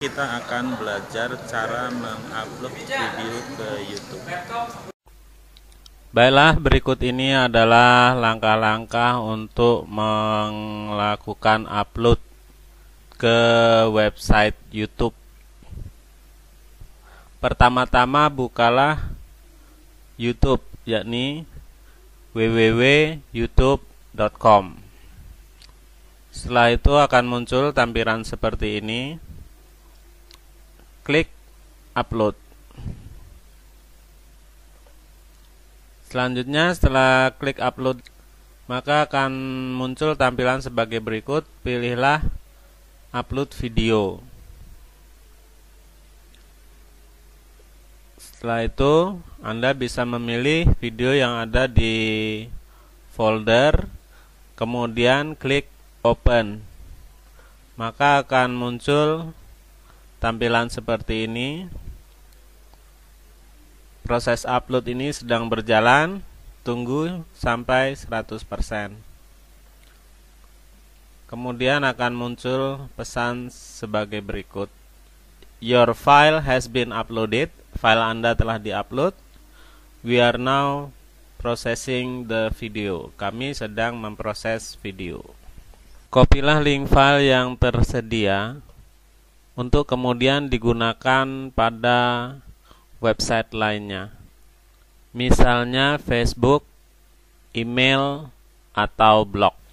Kita akan belajar cara mengupload video ke YouTube. Baiklah, berikut ini adalah langkah-langkah untuk melakukan upload ke website YouTube. Pertama-tama bukalah YouTube, yakni www.youtube.com. Setelah itu akan muncul tampilan seperti ini klik upload. Selanjutnya setelah klik upload maka akan muncul tampilan sebagai berikut, pilihlah upload video. Setelah itu Anda bisa memilih video yang ada di folder kemudian klik open. Maka akan muncul tampilan seperti ini. Proses upload ini sedang berjalan, tunggu sampai 100%. Kemudian akan muncul pesan sebagai berikut. Your file has been uploaded. File Anda telah diupload. We are now processing the video. Kami sedang memproses video. Kopilah link file yang tersedia untuk kemudian digunakan pada website lainnya. Misalnya Facebook, email, atau blog.